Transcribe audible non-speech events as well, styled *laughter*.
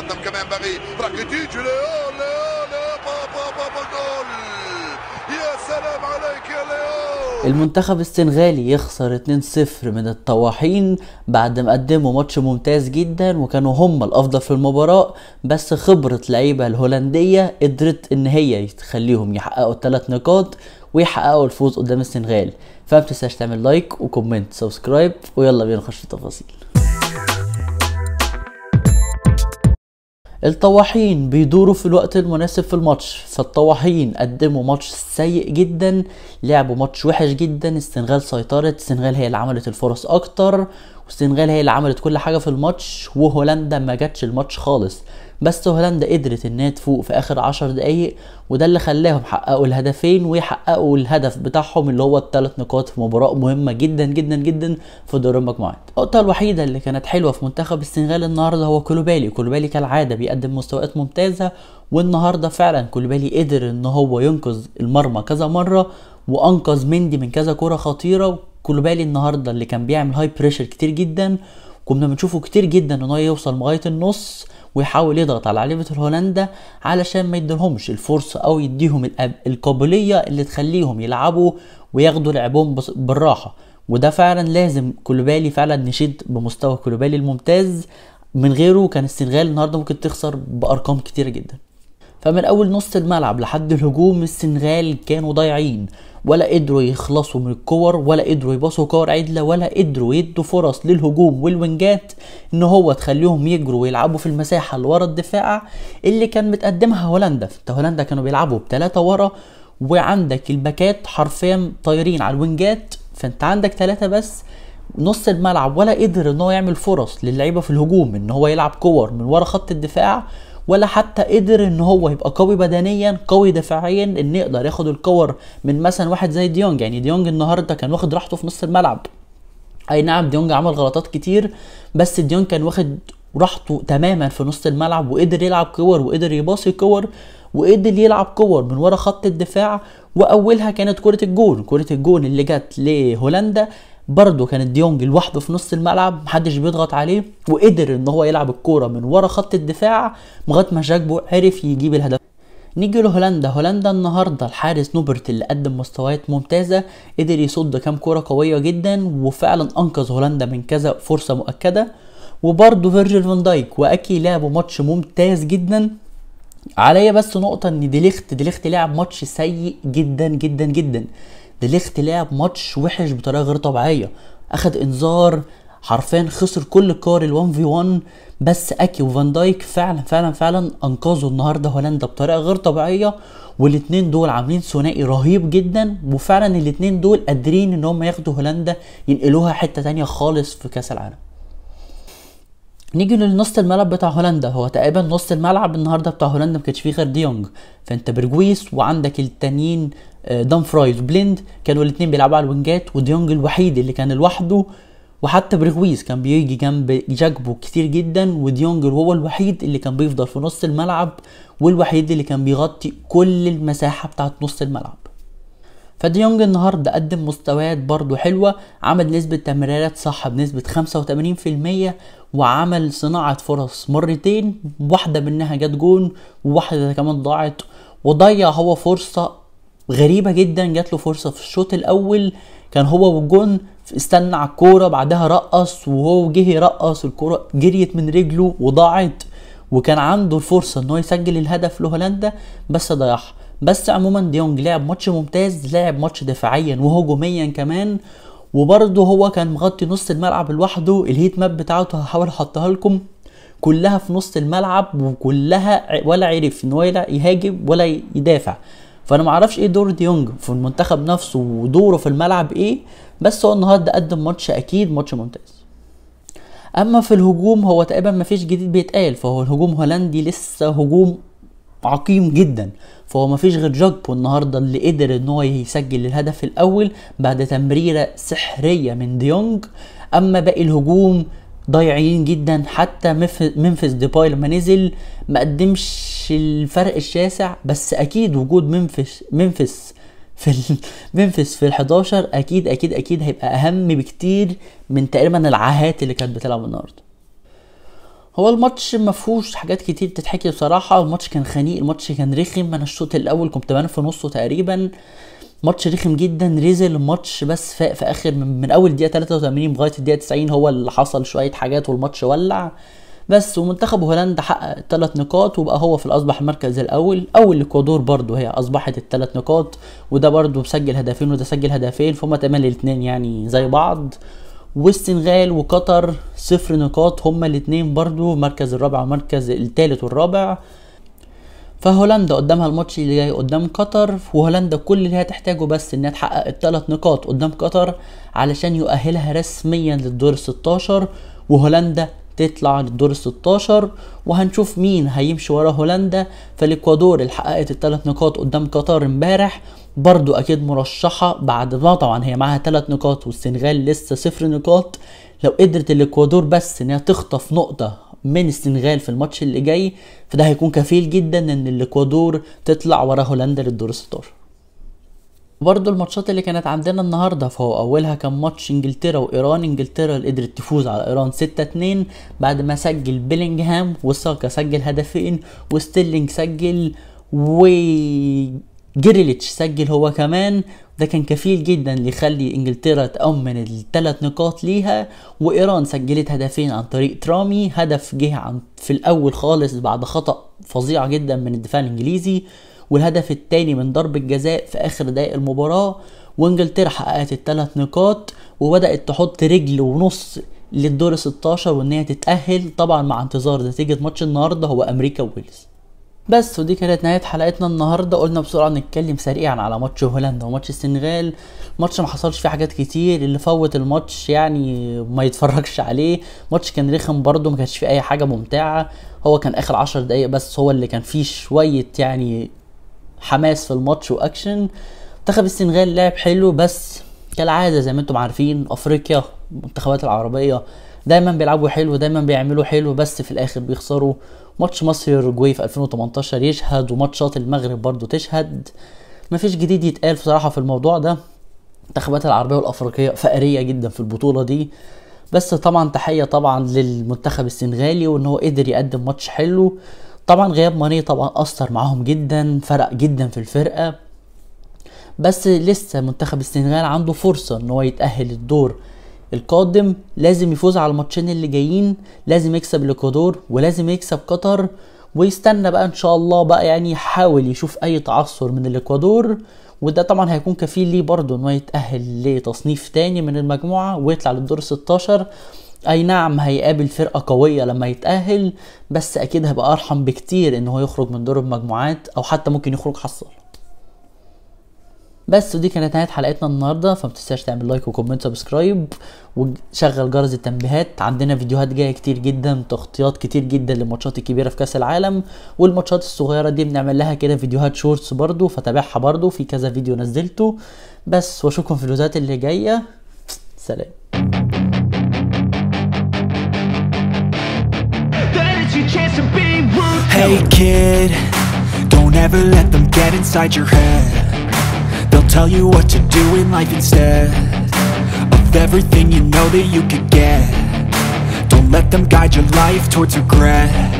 تقدم كمان باغي راكيتيتش لا لا لا بابا بابا جول يا سلام عليك يا ليو المنتخب السنغالي يخسر 2-0 من الطواحين بعد ما قدموا ماتش ممتاز جدا وكانوا هم الافضل في المباراه بس خبره اللعيبه الهولنديه قدرت ان هي تخليهم يحققوا الثلاث نقاط ويحققوا الفوز قدام السنغال فما تنساش تعمل لايك وكومنت سبسكرايب ويلا بينا نخش في التفاصيل الطواحين بيدوروا في الوقت المناسب في الماتش فالطواحين قدموا ماتش سيء جدا لعبوا ماتش وحش جدا السنغال سيطرت السنغال هي اللي عملت الفرص اكتر والسنغال هي اللي عملت كل حاجه في الماتش وهولندا ما جاتش الماتش خالص بس هولندا قدرت انها تفوق في اخر عشر دقايق وده اللي خلاهم حققوا الهدفين ويحققوا الهدف بتاعهم اللي هو الثلاث نقاط في مباراه مهمه جدا جدا جدا في دور المجموعات النقطه الوحيده اللي كانت حلوه في منتخب السنغال النهارده هو كولوبالي كولوبالي كالعاده بيقدم مستويات ممتازه والنهارده فعلا كولوبالي قدر ان هو ينقذ المرمى كذا مره وانقذ مندي من كذا كره خطيره كولوبالي النهارده اللي كان بيعمل هاي بريشر كتير جدا كنا بنشوفه كتير جدا ان هو يوصل لغايه النص ويحاول يضغط على لعيبه هولندا علشان ما يديهمش الفرصه او يديهم القابليه اللي تخليهم يلعبوا وياخدوا لعبهم بالراحه وده فعلا لازم كلوبالي فعلا نشيد بمستوى كلوبالي الممتاز من غيره كان السنغال النهارده ممكن تخسر بارقام كتيره جدا فمن اول نص الملعب لحد الهجوم السنغال كانوا ضايعين ولا قدروا يخلصوا من الكور ولا قدروا يباصوا كور عدله ولا قدروا يدوا فرص للهجوم والوينجات ان هو تخليهم يجروا ويلعبوا في المساحه اللي ورا الدفاع اللي كان متقدمها هولندا فانت هولندا كانوا بيلعبوا بثلاثه ورا وعندك الباكات حرفيا طايرين على الوينجات فانت عندك ثلاثه بس نص الملعب ولا قدر ان هو يعمل فرص للعيبه في الهجوم ان هو يلعب كور من ورا خط الدفاع ولا حتى قدر ان هو يبقى قوي بدنيا قوي دفاعيا ان يقدر ياخد الكور من مثلا واحد زي ديونج يعني ديونج النهارده كان واخد راحته في نص الملعب اي نعم ديونج عمل غلطات كتير بس ديونج كان واخد راحته تماما في نص الملعب وقدر يلعب كور وقدر يباصي كور وقدر يلعب كور من ورا خط الدفاع واولها كانت كره الجون كره الجون اللي جت لهولندا برضه كانت ديونج لوحده في نص الملعب محدش بيضغط عليه وقدر ان هو يلعب الكوره من ورا خط الدفاع لغايه ما جاكبو عرف يجيب الهدف نيجي لهولندا هولندا النهارده الحارس نوبرت اللي قدم مستويات ممتازه قدر يصد كام كوره قويه جدا وفعلا انقذ هولندا من كذا فرصه مؤكده وبرضه فيرجيل فان دايك واكي لعبوا ماتش ممتاز جدا عليا بس نقطة ان ديليخت ديليخت لعب ماتش سيء جدا جدا جدا دي ليخت لعب ماتش وحش بطريقه غير طبيعيه اخد انذار حرفيا خسر كل الكور ال1 في 1 بس اكي وفان دايك فعلا فعلا فعلا انقذوا النهارده هولندا بطريقه غير طبيعيه والاثنين دول عاملين ثنائي رهيب جدا وفعلا الاثنين دول قادرين ان هم ياخدوا هولندا ينقلوها حته تانية خالص في كاس العالم نيجي لنص الملعب بتاع هولندا هو تقريبا نص الملعب النهارده بتاع هولندا ما كانش فيه غير ديونج فانت برجويس وعندك التانيين آه، دان فرايز بليند كانوا الاثنين بيلعبوا على الوينجات وديونج الوحيد اللي كان لوحده وحتى برغويز كان بيجي جنب جاكبو كتير جدا وديونج هو الوحيد اللي كان بيفضل في نص الملعب والوحيد اللي كان بيغطي كل المساحه بتاعت نص الملعب فديونج النهارده قدم مستويات برضه حلوه عمل نسبه تمريرات صح بنسبه 85% وعمل صناعه فرص مرتين واحده منها جت جون وواحده كمان ضاعت وضيع هو فرصه غريبه جدا جات له فرصه في الشوط الاول كان هو والجون استنى على الكوره بعدها رقص وهو جه يرقص الكوره جريت من رجله وضاعت وكان عنده الفرصه ان هو يسجل الهدف لهولندا بس ضيعها بس عموما ديونج لعب ماتش ممتاز لعب ماتش دفاعيا وهجوميا كمان وبرضه هو كان مغطي نص الملعب لوحده الهيت ماب بتاعته هحاول احطها لكم كلها في نص الملعب وكلها ولا عرف ان هو يهاجم ولا يدافع فانا ما اعرفش ايه دور ديونج في المنتخب نفسه ودوره في الملعب ايه بس هو النهارده قدم ماتش اكيد ماتش ممتاز اما في الهجوم هو تقريبا ما فيش جديد بيتقال فهو الهجوم هولندي لسه هجوم عقيم جدا فهو ما فيش غير جاكبو النهارده اللي قدر ان هو يسجل الهدف الاول بعد تمريره سحريه من ديونج اما باقي الهجوم ضايعين جدا حتى منفس ديباي لما نزل ما قدمش الفرق الشاسع بس اكيد وجود منفس منفس في *laughs* منفس في ال11 اكيد اكيد اكيد هيبقى اهم بكتير من تقريبا العاهات اللي كانت بتلعب النهارده هو الماتش ما فيهوش حاجات كتير تتحكي بصراحه الماتش كان خنيق الماتش كان رخم انا الشوط الاول كنت بان في نصه تقريبا ماتش رخم جدا نزل الماتش بس فاق في اخر من, من اول دقيقه 83 لغايه الدقيقه 90 هو اللي حصل شويه حاجات والماتش ولع بس ومنتخب هولندا حقق ثلاث نقاط وبقى هو في الاصبح المركز الاول اول الاكوادور برضه هي اصبحت الثلاث نقاط وده برضه مسجل هدفين وده سجل هدفين فهم تمام الاثنين يعني زي بعض والسنغال وقطر صفر نقاط هما الاثنين برضو المركز الرابع والمركز الثالث والرابع فهولندا قدامها الماتش اللي جاي قدام قطر وهولندا كل اللي هتحتاجه بس انها تحقق الثلاث نقاط قدام قطر علشان يؤهلها رسميا للدور 16 وهولندا تطلع للدور 16 وهنشوف مين هيمشي ورا هولندا فالاكوادور اللي حققت الثلاث نقاط قدام قطر امبارح برضو اكيد مرشحة بعد ما طبعا هي معاها ثلاث نقاط والسنغال لسه صفر نقاط لو قدرت الاكوادور بس انها تخطف نقطة من السنغال في الماتش اللي جاي فده هيكون كفيل جدا ان الاكوادور تطلع ورا هولندا للدور 16 برضه الماتشات اللي كانت عندنا النهارده فهو اولها كان ماتش انجلترا وايران انجلترا اللي قدرت تفوز على ايران 6 2 بعد ما سجل بيلينجهام وساكا سجل هدفين وستيلينج سجل و جريليتش سجل هو كمان ده كان كفيل جدا ليخلي انجلترا تأمن الثلاث نقاط ليها وايران سجلت هدفين عن طريق ترامي هدف جه عن في الاول خالص بعد خطأ فظيع جدا من الدفاع الانجليزي والهدف الثاني من ضربة جزاء في اخر دقائق المباراة وانجلترا حققت الثلاث نقاط وبدأت تحط رجل ونص للدور 16 وان هي تتأهل طبعا مع انتظار نتيجة ماتش النهارده هو امريكا وويلز بس ودي كانت نهايه حلقتنا النهارده قلنا بسرعه نتكلم سريعا على ماتش هولندا وماتش السنغال ماتش ما حصلش فيه حاجات كتير اللي فوت الماتش يعني ما يتفرجش عليه ماتش كان رخم برده ما كانش فيه اي حاجه ممتعه هو كان اخر عشر دقايق بس هو اللي كان فيه شويه يعني حماس في الماتش واكشن منتخب السنغال لعب حلو بس كالعاده زي ما انتم عارفين افريقيا المنتخبات العربيه دايما بيلعبوا حلو دايما بيعملوا حلو بس في الاخر بيخسروا ماتش مصر يوروجواي في 2018 يشهد وماتشات المغرب برضو تشهد مفيش جديد يتقال بصراحه في الموضوع ده المنتخبات العربيه والافريقيه فقريه جدا في البطوله دي بس طبعا تحيه طبعا للمنتخب السنغالي وان هو قدر يقدم ماتش حلو طبعا غياب ماني طبعا اثر معاهم جدا فرق جدا في الفرقه بس لسه منتخب السنغال عنده فرصه ان هو يتاهل الدور القادم لازم يفوز على الماتشين اللي جايين لازم يكسب الاكوادور ولازم يكسب قطر ويستنى بقى ان شاء الله بقى يعني يحاول يشوف اي تعثر من الاكوادور وده طبعا هيكون كفيل ليه برضه ان هو يتاهل لتصنيف تاني من المجموعه ويطلع للدور 16 اي نعم هيقابل فرقه قويه لما يتاهل بس اكيد هيبقى ارحم بكتير ان هو يخرج من دور المجموعات او حتى ممكن يخرج حصل بس ودي كانت نهايه حلقتنا النهارده فما تنساش تعمل لايك وكومنت سبسكرايب وشغل جرس التنبيهات عندنا فيديوهات جايه كتير جدا تغطيات كتير جدا للماتشات الكبيره في كاس العالم والماتشات الصغيره دي بنعمل لها كده فيديوهات شورتس برده فتابعها برده في كذا فيديو نزلته بس واشوفكم في الفيديوهات اللي جايه سلام Hey kid, don't ever let them get inside your head tell you what to do in life instead Of everything you know that you could get Don't let them guide your life towards regret